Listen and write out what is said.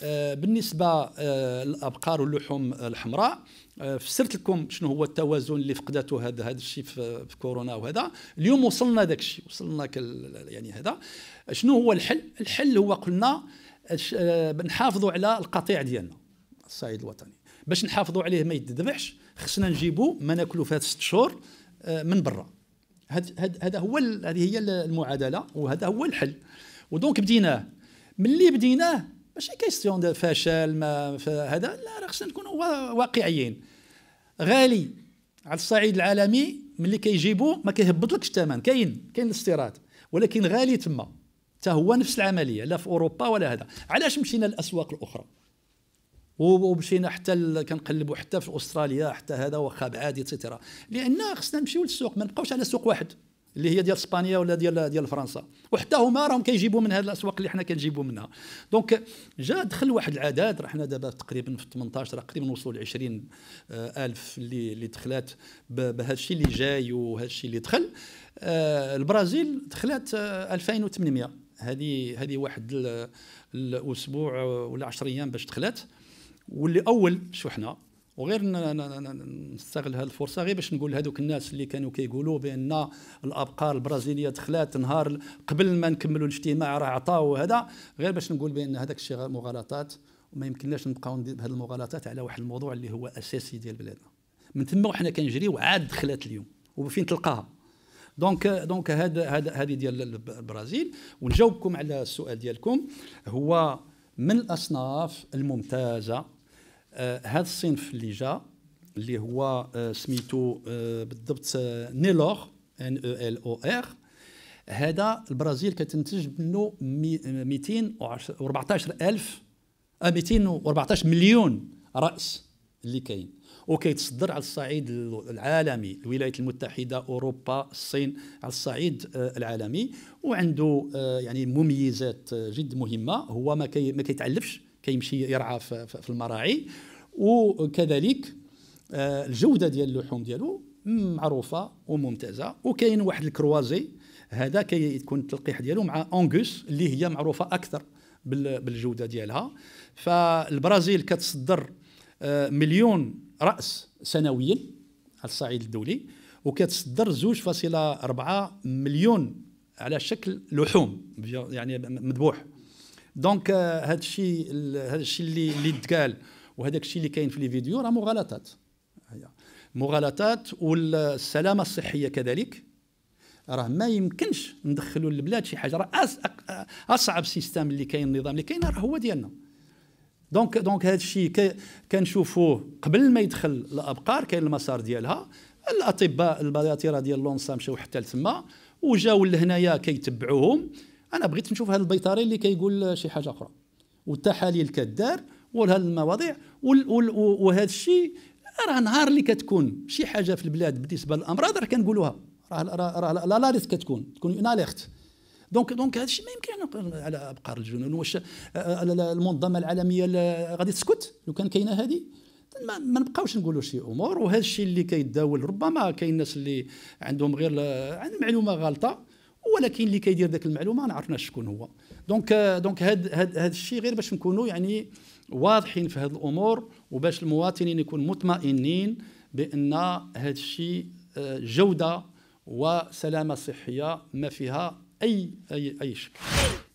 آه، بالنسبه آه، للابقار واللحوم الحمراء آه، فسرت لكم شنو هو التوازن اللي فقدته هذا هذا الشيء في كورونا وهذا اليوم وصلنا داك الشيء وصلنا يعني هذا شنو هو الحل الحل هو قلنا بنحافظوا على القطيع ديالنا الصعيد الوطني باش نحافظوا عليه ما يتذبحش خصنا نجيبوا ما ناكلوا في هذه شهور من برا هذا هو هذه هي المعادله وهذا هو الحل ودونك بديناه ملي بديناه ماشي كيستيون ديال فشل ما هذا لا راه خصنا نكونوا واقعيين غالي على الصعيد العالمي ملي كيجيبو ما كيهبطلكش الثمن كاين كاين الاستيراد ولكن غالي تما حتى هو نفس العمليه لا في اوروبا ولا هذا علاش مشينا للاسواق الاخرى ومشينا حتى كنقلبوا حتى في استراليا حتى هذا واخا بعادي تيترا لان خصنا نمشيو للسوق ما نبقاوش على سوق واحد اللي هي ديال اسبانيا ولا ديال ديال فرنسا وحتى هما راهم كيجيبوا من هذه الاسواق اللي حنا كنجيبوا منها دونك جا دخل واحد العدد راه حنا دابا تقريبا في 18 تقريبا وصلوا ل 20 آه، الف اللي اللي دخلات بهذا الشيء اللي جاي وهذا الشيء اللي دخل آه، البرازيل دخلات 2800 آه، هذه هذه واحد الاسبوع ولا 10 ايام باش دخلات واللي اول شو حنا وغير نستغل هذه الفرصه غير باش نقول هذوك الناس اللي كانوا كيقولوا بان الابقار البرازيليه دخلات نهار قبل ما نكملوا الاجتماع راه عطاو هذا غير باش نقول بان هذاك الشيء مغالطات وما يمكنناش نبقاو بهذه المغالطات على واحد الموضوع اللي هو اساسي ديال بلادنا من تما وحنا كنجريو عاد دخلات اليوم وفين تلقاها دونك دونك هذا هذا هذه ديال البرازيل ونجاوبكم على السؤال ديالكم هو من الاصناف الممتازه هذا آه، الصنف اللي جا اللي هو آه، سميتو آه، بالضبط نيلور ان او ال او ار هذا البرازيل كتنتج منه 214 الف 214 مليون راس اللي كاين وكيتصدر على الصعيد العالمي الولايات المتحده اوروبا الصين على الصعيد العالمي وعنده يعني مميزات جد مهمه هو ما كيتعلفش كيمشي يرعى في المراعي وكذلك آه، الجوده ديال اللحوم ديالو معروفه وممتازه وكاين واحد الكروازي هذا كيكون التلقيح ديالو مع اونغوس اللي هي معروفه اكثر بالجوده ديالها فالبرازيل كتصدر آه، مليون راس سنويا على الصعيد الدولي وكتصدر 2.4 مليون على شكل لحوم يعني مذبوح دونك هذا الشيء هذا الشيء اللي اللي تقال وهذاك الشيء اللي كاين في لي فيديو راه مغالطات مغالطات والسلامه الصحيه كذلك راه ما يمكنش ندخلوا للبلاد شي حاجه راه اصعب سيستم اللي كاين النظام اللي كاين راه هو ديالنا دونك دونك هذا الشيء كنشوفوه قبل ما يدخل الابقار كاين المسار ديالها الاطباء البياطره ديال لونسا مشاو حتى لتما وجاو لهنايا كيتبعوهم كي انا بغيت نشوف هذا البيطري اللي كيقول شي حاجه اخرى والتحاليل كدار وهذه المواضيع وهذا الشيء راه نهار اللي كتكون شي حاجه في البلاد بالنسبه للامراض راه كنقولوها راه راه لا ريسك كتكون تكون اون اليرت دونك دونك هذا الشيء ما يمكن على ابقار الجنون واش آه، المنظمه العالميه غادي تسكت لو كان كاينه هذه ما نبقاوش نقولوا شي امور وهذا الشيء اللي كيتداول ربما كاين الناس اللي عندهم غير عندهم معلومه غلطه ولكن اللي كيدير ذاك المعلومه ما عرفناش شكون هو دونك دونك هاد هاد هاد الشيء غير باش نكونوا يعني واضحين في هاد الامور وباش المواطنين يكونوا مطمئنين بان هاد الشيء آه، جوده وسلامه صحيه ما فيها اي اي اي شك